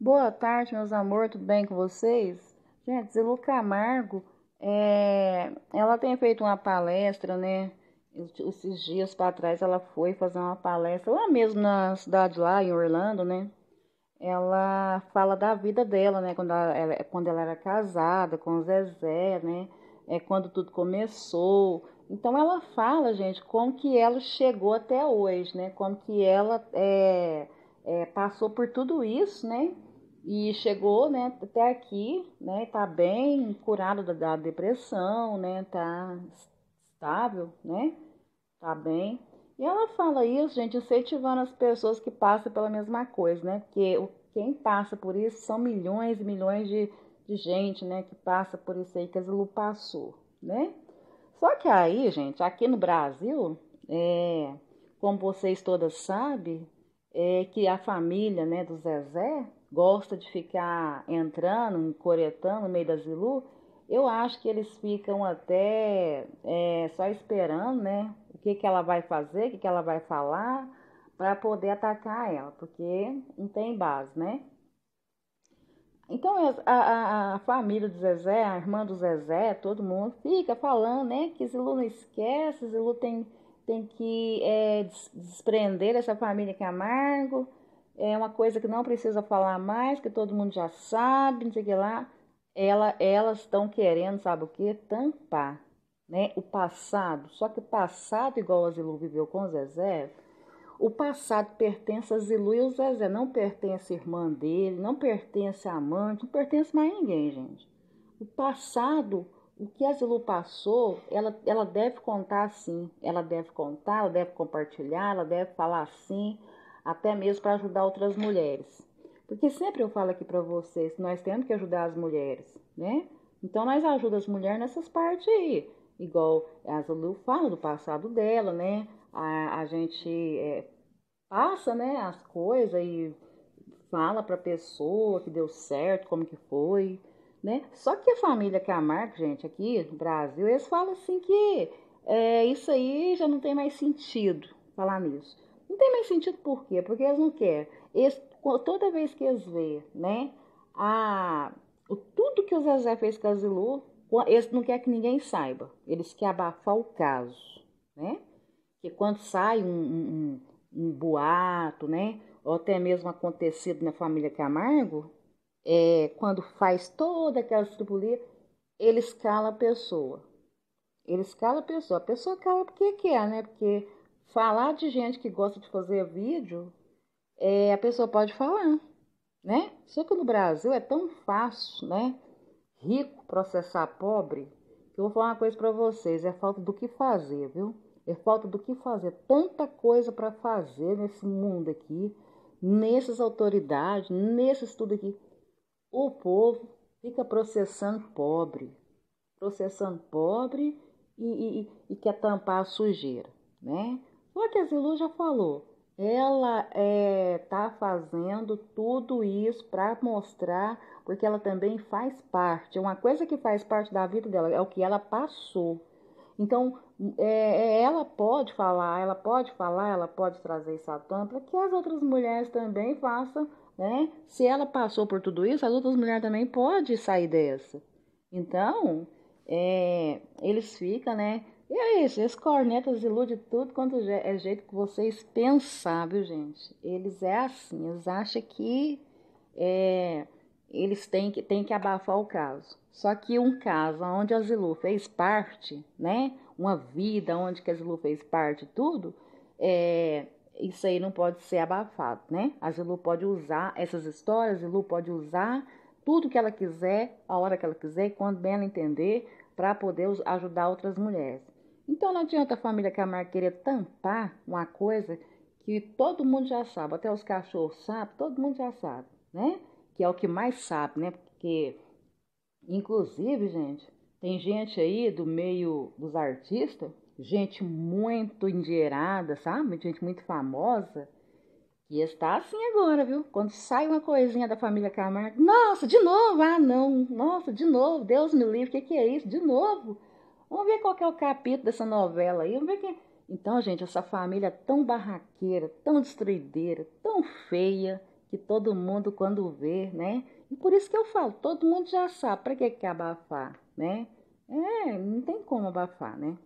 Boa tarde, meus amor, tudo bem com vocês? Gente, Zilu Camargo, é, ela tem feito uma palestra, né? Esses dias para trás ela foi fazer uma palestra lá mesmo na cidade lá, em Orlando, né? Ela fala da vida dela, né? Quando ela, ela quando ela era casada com o Zezé, né? É quando tudo começou. Então ela fala, gente, como que ela chegou até hoje, né? Como que ela é, é, passou por tudo isso, né? e chegou, né, até aqui, né, tá bem curado da, da depressão, né, tá estável, né, tá bem. E ela fala isso, gente, incentivando as pessoas que passam pela mesma coisa, né, porque quem passa por isso são milhões e milhões de, de gente, né, que passa por isso aí que a Zilu passou, né. Só que aí, gente, aqui no Brasil, é, como vocês todas sabem, é que a família né, do Zezé gosta de ficar entrando, coretando no meio da Zilu, eu acho que eles ficam até é, só esperando, né? O que, que ela vai fazer, o que, que ela vai falar, para poder atacar ela, porque não tem base, né? Então a, a, a, família do Zezé, a irmã do Zezé, todo mundo fica falando, né? Que Zilu não esquece, Zilu tem, tem que é, desprender essa família Camargo. É é uma coisa que não precisa falar mais, que todo mundo já sabe, não sei o que lá. Ela, elas estão querendo, sabe o que? Tampar né? o passado. Só que o passado, igual a Zilu viveu com o Zezé, o passado pertence a Zilu e o Zezé, não pertence à irmã dele, não pertence à amante, não pertence mais a ninguém, gente. O passado, o que a Zilu passou, ela, ela deve contar assim, ela deve contar, ela deve compartilhar, ela deve falar assim até mesmo para ajudar outras mulheres. Porque sempre eu falo aqui para vocês nós temos que ajudar as mulheres, né? Então nós ajudamos as mulheres nessas partes aí. Igual a Zulu fala do passado dela, né? A, a gente é, passa né, as coisas e fala para a pessoa que deu certo, como que foi, né? Só que a família que amarga, gente, aqui no Brasil, eles falam assim que é, isso aí já não tem mais sentido falar nisso tem mais sentido por quê? Porque eles não querem. Eles, toda vez que eles vêem né, a, o, tudo que o Zezé fez com a Zilu, eles não querem que ninguém saiba. Eles querem abafar o caso, né? Que quando sai um, um, um, um boato, né, ou até mesmo acontecido na família Camargo, é, quando faz toda aquela estribulia, eles calam a pessoa. ele escala a pessoa. A pessoa cala porque quer, né? Porque falar de gente que gosta de fazer vídeo, é, a pessoa pode falar, né? Só que no Brasil é tão fácil, né? Rico processar pobre, que eu vou falar uma coisa para vocês, é falta do que fazer, viu? É falta do que fazer, tanta coisa para fazer nesse mundo aqui, nessas autoridades, nesse tudo aqui. O povo fica processando pobre, processando pobre e, e, e quer tampar a sujeira, né? Só que a Zilu já falou, ela é, tá fazendo tudo isso para mostrar, porque ela também faz parte. Uma coisa que faz parte da vida dela é o que ela passou. Então, é, é ela pode falar, ela pode falar, ela pode trazer isso à tona para que as outras mulheres também façam, né? Se ela passou por tudo isso, as outras mulheres também podem sair dessa. Então, é, eles ficam, né? E é isso, esses cornetas iludem tudo quanto é, é jeito que vocês pensam viu, gente? Eles é assim, eles acham que é, eles têm que, têm que abafar o caso. Só que um caso onde a Zilu fez parte, né? Uma vida onde que a Zilu fez parte tudo, é, isso aí não pode ser abafado, né? A Zilu pode usar essas histórias, a Zilu pode usar tudo que ela quiser, a hora que ela quiser, quando bem ela entender, para poder ajudar outras mulheres. Então não adianta a família Camargo querer tampar uma coisa que todo mundo já sabe, até os cachorros sabem, todo mundo já sabe, né? Que é o que mais sabe, né? Porque, inclusive, gente, tem gente aí do meio dos artistas, gente muito engenhada, sabe? Gente muito famosa, e está assim agora, viu? Quando sai uma coisinha da família Camargo, nossa, de novo, ah não, nossa, de novo, Deus me livre, o que, que é isso? De novo. Vamos ver qual é o capítulo dessa novela aí, vamos ver quem... É. Então, gente, essa família tão barraqueira, tão destruideira, tão feia, que todo mundo quando vê, né? E por isso que eu falo, todo mundo já sabe, para que, que abafar, né? É, não tem como abafar, né?